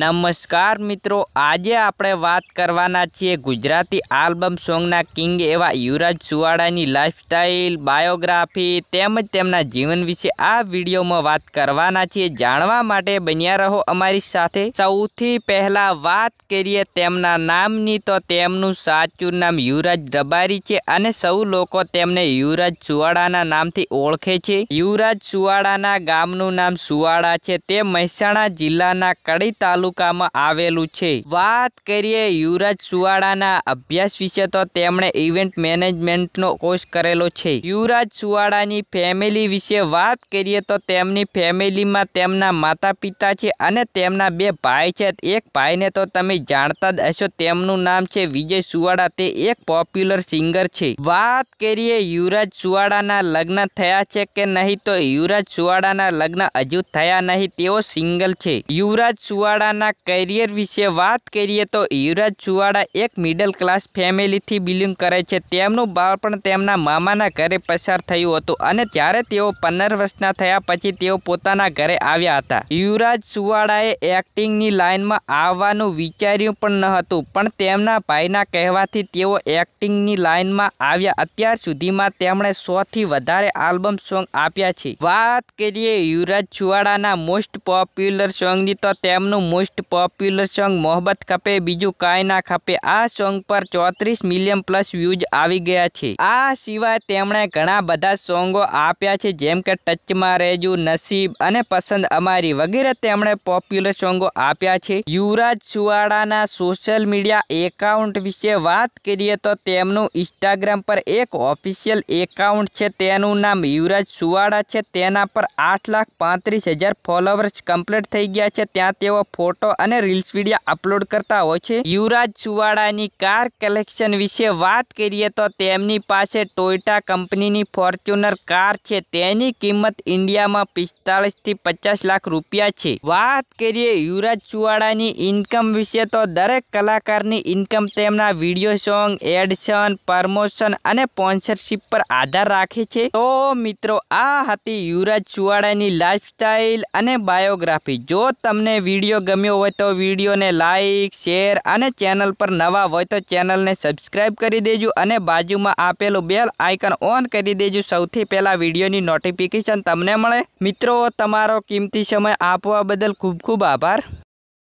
નમસ્કાર મિત્રો આજે આપણે વાત કરવાના છીએ ગુજરાતી આલ્બમ સોંગના કિંગ એવા યુવરાજ સુવાળાની લાઇફસ્ટાઇલ બાયોગ્રાફી તેમજ તેમના જીવન વિશે આ વિડીયોમાં વાત કરવાના છીએ જાણવા માટે બન્યા રહો અમારી સાથે સૌથી પહેલા વાત કરીએ તેમના નામની તો તેમનું સાચું નામ યુવરાજ દબારી છે અને સૌ લોકો તેમને યુવરાજ સુવાડાના નામથી ઓળખે છે યુવરાજ સુવાડાના ગામનું નામ સુવાડા છે તે મહેસાણા જિલ્લાના કડી તાલુકા તાલુકામાં આવેલું છે વાત કરીએ યુવરાજ સુવાડાના અભ્યાસ વિશે તો તેમણે ઇવેન્ટ મેનેજમેન્ટનો કોર્સ કરેલો છે યુવરાજ સુવાડાની ફેમિલી વિશે વાત કરીએ તો તેમની ફેમિલીમાં તેમના માતા પિતા છે અને તેમના બે ભાઈ છે એક ભાઈને તો તમે જાણતા જ હશો તેમનું નામ છે વિજય સુવાડા તે એક પોપ્યુલર સિંગર છે વાત કરીએ યુવરાજ સુવાડાના લગ્ન થયા છે કે નહીં તો યુવરાજ સુવાડાના લગ્ન હજુ થયા નહીં તેઓ સિંગલ છે યુવરાજ સુવાડા ચુવાડાના કરિયર વિશે વાત કરીએ તો યુવરાજ ચુવાડા એક મિડલ ક્લાસ ફેમિલીથી બિલોંગ કરે છે તેમનું બાળપણ તેમના મામાના ઘરે પસાર થયું હતું અને જ્યારે તેઓ પંદર વર્ષના થયા પછી તેઓ પોતાના ઘરે આવ્યા હતા યુવરાજ ચુવાડાએ એક્ટિંગની લાઇનમાં આવવાનું વિચાર્યું પણ ન હતું પણ તેમના ભાઈના કહેવાથી તેઓ એક્ટિંગની લાઇનમાં આવ્યા અત્યાર સુધીમાં તેમણે સોથી વધારે આલ્બમ સોંગ આપ્યા છે વાત કરીએ યુવરાજ ચુવાડાના મોસ્ટ પોપ્યુલર સોંગની તો તેમનું મોસ્ટ પોપ્યુલર સોંગ મોહબ્બત ખપે બીજું કાંઈ ના ખપે આ સોંગ પર ચોત્રીસ મિલિયન પ્લસ વ્યૂઝ આવી ગયા છે આ સિવાય તેમણે ઘણા બધા સોંગો આપ્યા છે જેમ કે ટચમાં રહેજો નસીબ અને પસંદ અમારી વગેરે તેમણે પોપ્યુલર સોંગો આપ્યા છે યુવરાજ સુવાડાના સોશિયલ મીડિયા એકાઉન્ટ વિશે વાત કરીએ તો તેમનું ઇન્સ્ટાગ્રામ પર એક ઓફિશિયલ એકાઉન્ટ છે તેનું નામ યુવરાજ સુવાડા છે તેના પર આઠ લાખ પાંત્રીસ હજાર ફોલોવર્સ કમ્પ્લીટ થઈ ગયા છે ત્યાં તેઓ ફોટો ફોટો અને રીલ્સ વિડીયો અપલોડ કરતા હોય છે યુવરાજ સુવાડાની કાર કલેક્શન વિશે વાત કરીએ તો તેમની પાસે ટોયોટા કંપનીની ફોર્ચ્યુનર કાર છે તેની કિંમત ઇન્ડિયામાં પિસ્તાળીસથી પચાસ લાખ રૂપિયા છે વાત કરીએ યુવરાજ સુવાડાની ઇન્કમ વિશે તો દરેક કલાકારની ઇન્કમ તેમના વિડીયો સોંગ એડશન પ્રમોશન અને સ્પોન્સરશિપ પર આધાર રાખે છે તો મિત્રો આ હતી યુવરાજ સુવાળાની લાઈફસ્ટાઈલ અને બાયોગ્રાફી જો તમને વિડીયો ગમે ગમ્યો હોય તો વિડીયોને લાઇક શેર અને ચેનલ પર નવા હોય તો ચેનલને સબસ્ક્રાઈબ કરી દેજો અને બાજુમાં આપેલું બેલ આઇકન ઓન કરી દેજો સૌથી પહેલાં વિડીયોની નોટિફિકેશન તમને મળે મિત્રો તમારો કિંમતી સમય આપવા બદલ ખૂબ ખૂબ આભાર